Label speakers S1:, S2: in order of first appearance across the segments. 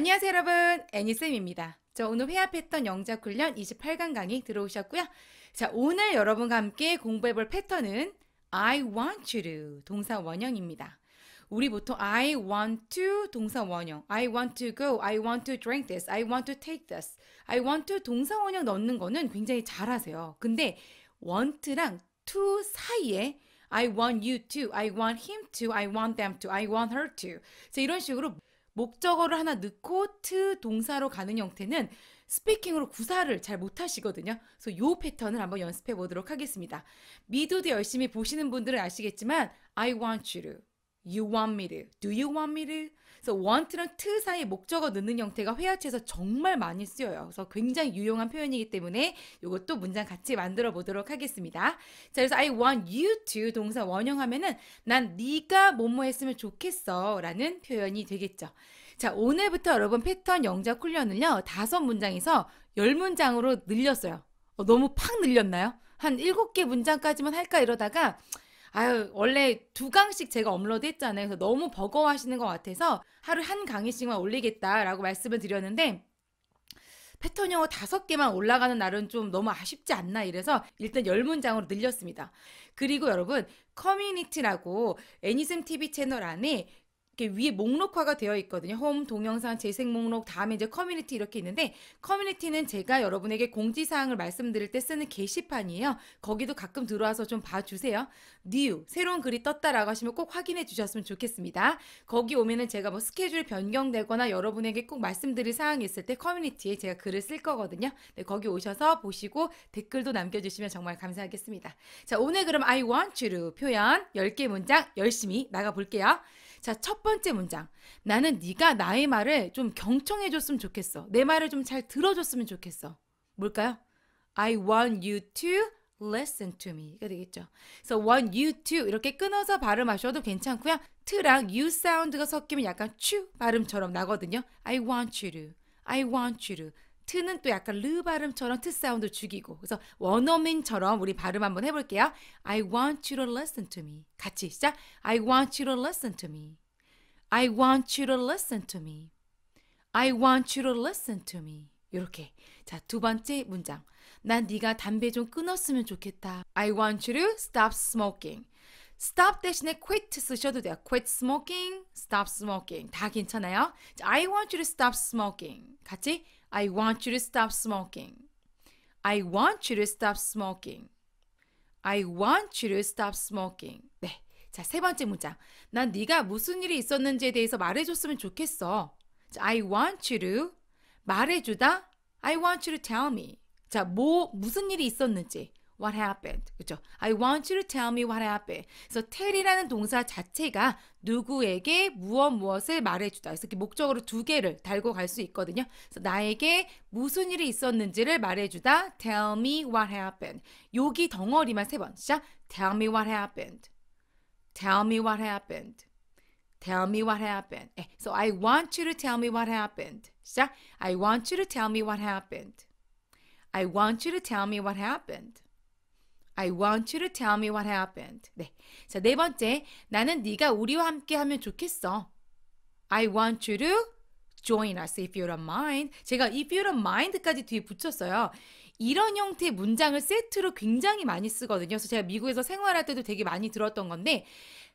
S1: 안녕하세요 여러분 애니쌤입니다. 저 오늘 회합했던 영작 훈련 28강 강의 들어오셨고요. 자 오늘 여러분과 함께 공부해볼 패턴은 I want you to 동사 원형입니다. 우리 보통 I want to 동사 원형 I want to go, I want to drink this, I want to take this I want to 동사 원형 넣는 거는 굉장히 잘하세요. 근데 want랑 to 사이에 I want you to, I want him to, I want them to, I want her to 자, 이런 식으로 목적어를 하나 넣고 to 동사로 가는 형태는 스피킹으로 구사를 잘 못하시거든요. 그래서 요 패턴을 한번 연습해 보도록 하겠습니다. 미도도 열심히 보시는 분들은 아시겠지만 I want you You want me to? Do you want me to? 그래서 want랑 to 사이에 목적어 넣는 형태가 회화체에서 정말 많이 쓰여요. 그래서 굉장히 유용한 표현이기 때문에 이것도 문장 같이 만들어 보도록 하겠습니다. 자, 그래서 I want you to 동사 원형하면은 난 네가 뭐뭐 했으면 좋겠어 라는 표현이 되겠죠. 자, 오늘부터 여러분 패턴 영작 훈련을요. 다섯 문장에서 열 문장으로 늘렸어요. 어, 너무 팍 늘렸나요? 한 일곱 개 문장까지만 할까 이러다가 아유, 원래 두 강씩 제가 업로드 했잖아요. 그래서 너무 버거워하시는 것 같아서 하루 한 강의씩만 올리겠다라고 말씀을 드렸는데, 패턴 영어 뭐 다섯 개만 올라가는 날은 좀 너무 아쉽지 않나 이래서 일단 열 문장으로 늘렸습니다. 그리고 여러분 커뮤니티라고 애니즘 TV 채널 안에 이렇게 위에 목록화가 되어 있거든요. 홈, 동영상, 재생 목록, 다음에 이제 커뮤니티 이렇게 있는데 커뮤니티는 제가 여러분에게 공지사항을 말씀드릴 때 쓰는 게시판이에요. 거기도 가끔 들어와서 좀 봐주세요. new, 새로운 글이 떴다라고 하시면 꼭 확인해 주셨으면 좋겠습니다. 거기 오면은 제가 뭐 스케줄 변경되거나 여러분에게 꼭 말씀드릴 사항이 있을 때 커뮤니티에 제가 글을 쓸 거거든요. 네, 거기 오셔서 보시고 댓글도 남겨주시면 정말 감사하겠습니다. 자, 오늘 그럼 I want you 표현 10개 문장 열심히 나가볼게요. 자, 첫 번째 문장. 나는 네가 나의 말을 좀 경청해 줬으면 좋겠어. 내 말을 좀 잘 들어줬으면 좋겠어. 뭘까요? I want you to listen to me. 이거 되겠죠. 그래서 so want you to 이렇게 끊어서 발음하셔도 괜찮고요. to랑 you 사운드가 섞이면 약간 추 발음처럼 나거든요. I want you to. I want you to. 트는 또 약간 르 발음처럼 트 사운드 죽이고 그래서 원어민처럼 우리 발음 한번 해볼게요. I want you to listen to me. 같이 시작. I want you to listen to me. I want you to listen to me. I want you to listen to me. 이렇게 자두 번째 문장. 난 네가 담배 좀 끊었으면 좋겠다. I want you to stop smoking. stop 대신에 quit 쓰셔도 돼요. quit smoking, stop smoking 다 괜찮아요. I want you to stop smoking 같이 I want you to stop smoking. I want you to stop smoking. I want you to stop smoking. 네. 자, 세 번째 문장. 난 네가 무슨 일이 있었는지에 대해서 말해줬으면 좋겠어. I want you to 말해주다. I want you to tell me. 자, 뭐 무슨 일이 있었는지. what happened. 그죠? I want you to tell me what happened. 그래서 tell이라는 동사 자체가 누구에게 무엇 무엇을 말해주다. 그래서 이렇게 목적으로 두 개를 달고 갈 수 있거든요. 그래서 나에게 무슨 일이 있었는지를 말해주다. Tell me what happened. 여기 덩어리만 세 번. 시작. Tell me what happened. Tell me what happened. Tell me what happened. 예. So I want you to tell me what happened. 시작. I want you to tell me what happened. I want you to tell me what happened. I want you to tell me what happened. 네. 자, 네 번째. 나는 네가 우리와 함께 하면 좋겠어. I want you to join us if you don't mind. 제가 if you don't mind까지 뒤에 붙였어요. 이런 형태의 문장을 세트로 굉장히 많이 쓰거든요. 그래서 제가 미국에서 생활할 때도 되게 많이 들었던 건데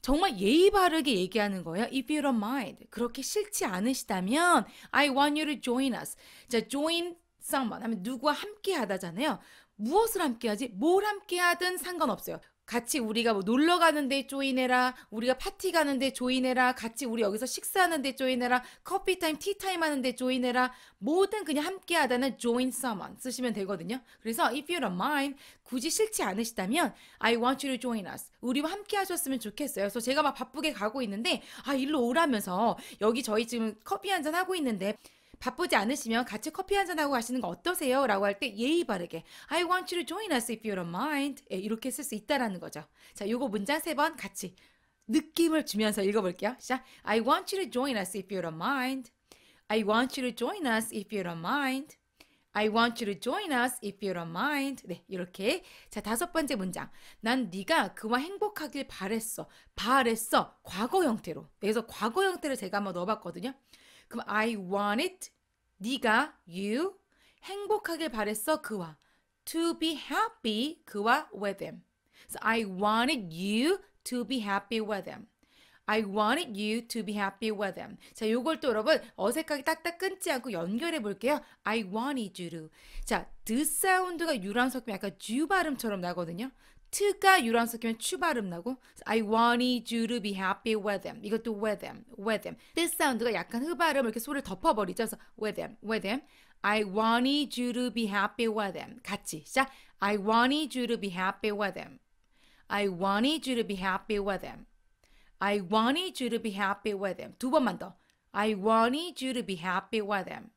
S1: 정말 예의 바르게 얘기하는 거예요. If you don't mind. 그렇게 싫지 않으시다면 I want you to join us. 자, join someone 하면 누구와 함께 하다잖아요. 무엇을 함께하지? 뭘 함께하든 상관없어요. 같이 우리가 뭐 놀러 가는데 조인해라, 우리가 파티 가는데 조인해라, 같이 우리 여기서 식사하는데 조인해라, 커피 타임, 티 타임 하는데 조인해라, 뭐든 그냥 함께 하다는 join someone 쓰시면 되거든요. 그래서 if you don't mind, 굳이 싫지 않으시다면 I want you to join us. 우리와 함께 하셨으면 좋겠어요. 그래서 제가 막 바쁘게 가고 있는데 아, 일로 오라면서 여기 저희 지금 커피 한잔 하고 있는데 바쁘지 않으시면 같이 커피 한잔 하고 가시는 거 어떠세요? 라고 할 때 예의 바르게 I want you to join us if you don't mind 예, 이렇게 쓸 수 있다라는 거죠. 자, 요거 문장 세 번 같이 느낌을 주면서 읽어볼게요. 시작. I want you to join us if you don't mind. I want you to join us if you don't mind. I want you to join us if you don't mind. 네, 이렇게. 자, 다섯 번째 문장. 난 네가 그와 행복하길 바랬어. 바랬어. 과거 형태로. 그래서 과거 형태를 제가 한번 넣어봤거든요. 그럼 I want it. 네가 you 행복하길 바랬어 그와 to be happy 그와 with him. So I wanted you to be happy with him. I wanted you to be happy with them. 자, 요걸 또 여러분 어색하게 딱딱 끊지 않고 연결해 볼게요. I wanted you to. 자, the s o u n d 가 유랑 섞이면 약간 주 발음처럼 나거든요. t가 o 유랑 섞이면 추 발음 나고 I wanted you to be happy with them. 이것도 with them, with them. t h e s o u n d 가 약간 흐발음 이렇게 소리를 덮어버리죠. 그래서 with them, with them. I wanted you to be happy with them. 같이 시작. I wanted you to be happy with them. I wanted you to be happy with them. I wanted you to be happy with him. 두 번만 더. I wanted you to be happy with him.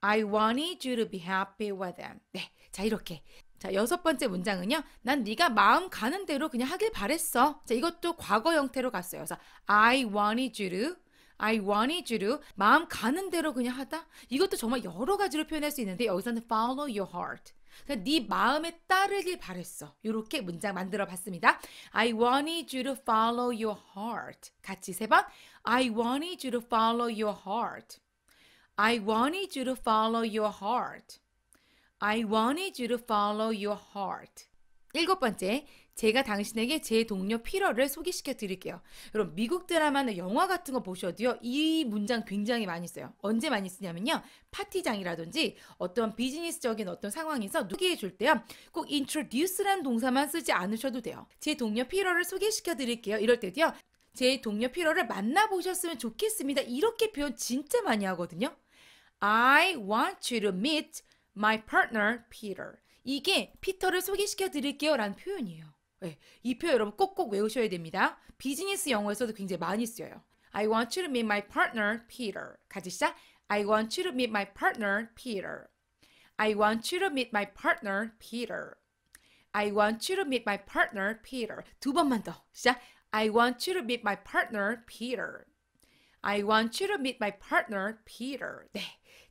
S1: I wanted you to be happy with him. 네, 자 이렇게. 자 여섯 번째 문장은요. 난 네가 마음 가는 대로 그냥 하길 바랬어. 자 이것도 과거 형태로 갔어요. 그래서 I wanted you to I wanted you to 마음 가는 대로 그냥 하다. 이것도 정말 여러 가지로 표현할 수 있는데 여기서는 follow your heart. 네 마음에 따르길 바랬어. 이렇게 문장 만들어 봤습니다. I wanted you to follow your heart. 같이 세 번. I wanted you to follow your heart. I wanted you to follow your heart. I wanted you to follow your heart. 일곱 번째, 제가 당신에게 제 동료 피러를 소개시켜 드릴게요. 여러분 미국 드라마나 영화 같은 거 보셔도요. 이 문장 굉장히 많이 써요. 언제 많이 쓰냐면요. 파티장이라든지 어떤 비즈니스적인 어떤 상황에서 소개해 줄 때요. 꼭 introduce라는 동사만 쓰지 않으셔도 돼요. 제 동료 피러를 소개시켜 드릴게요. 이럴 때도요. 제 동료 피러를 만나보셨으면 좋겠습니다. 이렇게 표현 진짜 많이 하거든요. I want you to meet my partner Peter. 이게 피터를 소개시켜 드릴게요 라는 표현이에요. 네, 이표 여러분 꼭꼭 외우셔야 됩니다. 비즈니스 영어에서도 굉장히 많이 쓰여요. I want you to meet my partner, Peter. 같이 시작. I want you to meet my partner, Peter. I want you to meet my partner, Peter. I want you to meet my partner, Peter. 두 번만 더. 시작. I want you to meet my partner, Peter. I want you to meet my partner, Peter. 네.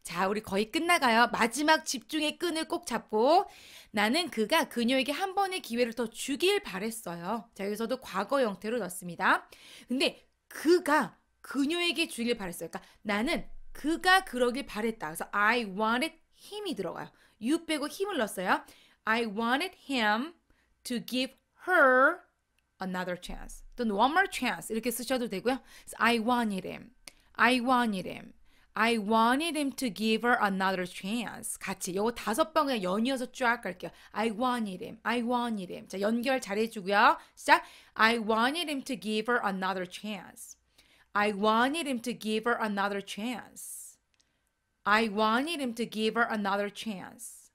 S1: 자, 우리 거의 끝나가요. 마지막 집중의 끈을 꼭 잡고 나는 그가 그녀에게 한 번의 기회를 더 주길 바랬어요. 자, 여기서도 과거 형태로 넣습니다. 근데 그가 그녀에게 주길 바랬어요. 그러니까 나는 그가 그러길 바랬다. 그래서 I wanted 힘이 들어가요. you 빼고 힘을 넣었어요. I wanted him to give her another chance. 또는 one more chance 이렇게 쓰셔도 되고요. I wanted him. I wanted him. I wanted him to give her another chance. 같이 요거 다섯 번 그냥 연이어서 쫙 갈게요. I wanted him. I wanted him. 자 연결 잘해주고요. 시작. I wanted him to give her another chance. I wanted him to give her another chance. I wanted him to give her another chance.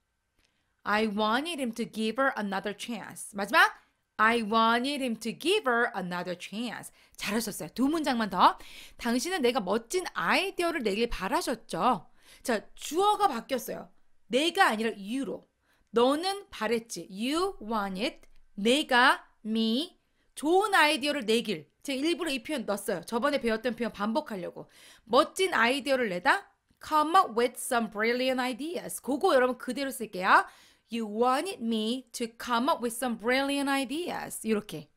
S1: I wanted him to give her another chance. 마지막 I wanted him to give her another chance. 잘하셨어요. 두 문장만 더. 당신은 내가 멋진 아이디어를 내길 바라셨죠. 자, 주어가 바뀌었어요. 내가 아니라 you로. 너는 바랬지. You wanted. 내가 me. 좋은 아이디어를 내길. 제가 일부러 이 표현 넣었어요. 저번에 배웠던 표현 반복하려고. 멋진 아이디어를 내다. Come up with some brilliant ideas. 그거 여러분 그대로 쓸게요. You wanted me to come up with some brilliant ideas. 이렇게.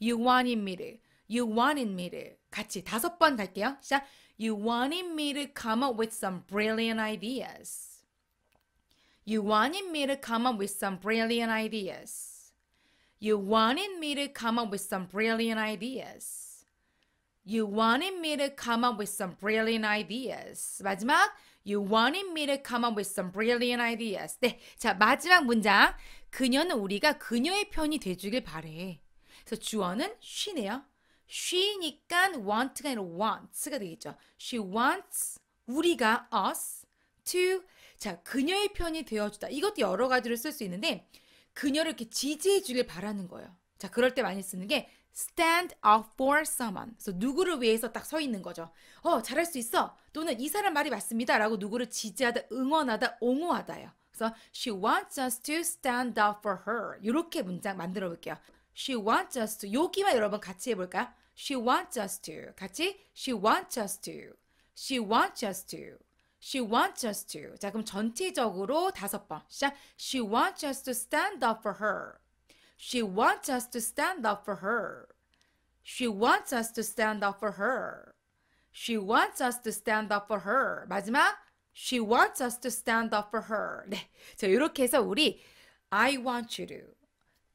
S1: You wanted me to. You wanted me to. 같이 다섯 번 갈게요. 시작. You wanted me to come up with some brilliant ideas. You wanted me to come up with some brilliant ideas. You wanted me to come up with some brilliant ideas. You wanted me to come up with some brilliant ideas. 마지막 You wanted me to come up with some brilliant ideas. 네, 자 마지막 문장. 그녀는 우리가 그녀의 편이 돼주길 바래. 그래서 주어는 she네요. she니까 want가 아니라 wants가 되겠죠. She wants 우리가 us to 자 그녀의 편이 되어주다. 이것도 여러 가지로 쓸수 있는데 그녀를 이렇게 지지해 주길 바라는 거예요. 자, 그럴 때 많이 쓰는 게 stand up for someone. 그래서 누구를 위해서 딱 서 있는 거죠. 어, 잘할 수 있어. 또는 이 사람 말이 맞습니다라고 누구를 지지하다, 응원하다, 옹호하다요. 그래서 she wants us to stand up for her. 이렇게 문장 만들어 볼게요. she wants us to. 여기만 여러분 같이 해 볼까요? she wants us to. 같이 she wants us to. she wants us to. She wants us to. 자, 그럼 전체적으로 다섯 번. 시작. She wants us to stand up for her. She wants us to stand up for her. She wants us to stand up for her. She wants us to stand up for her. 마지막 She wants us to stand up for her. 네. 자, 이렇게 해서 우리 I want you to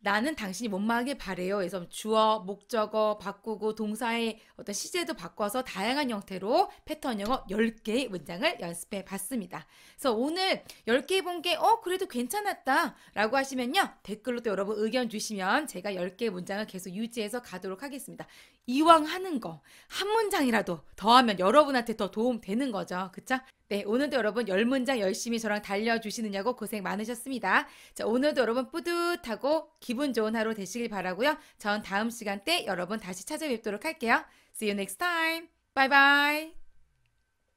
S1: 나는 당신이 못마하길 바래요. 그래서 주어, 목적어 바꾸고 동사의 어떤 시제도 바꿔서 다양한 형태로 패턴 영어 10개의 문장을 연습해 봤습니다. 그래서 오늘 10개 본 게 어, 그래도 괜찮았다 라고 하시면요. 댓글로 또 여러분 의견 주시면 제가 10개의 문장을 계속 유지해서 가도록 하겠습니다. 이왕 하는 거 한 문장이라도 더하면 여러분한테 더 도움 되는 거죠. 그쵸? 네, 오늘도 여러분 열 문장 열심히 저랑 달려주시느냐고 고생 많으셨습니다. 자, 오늘도 여러분 뿌듯하고 기분 좋은 하루 되시길 바라고요. 전 다음 시간 때 여러분 다시 찾아뵙도록 할게요. See you next time. Bye bye.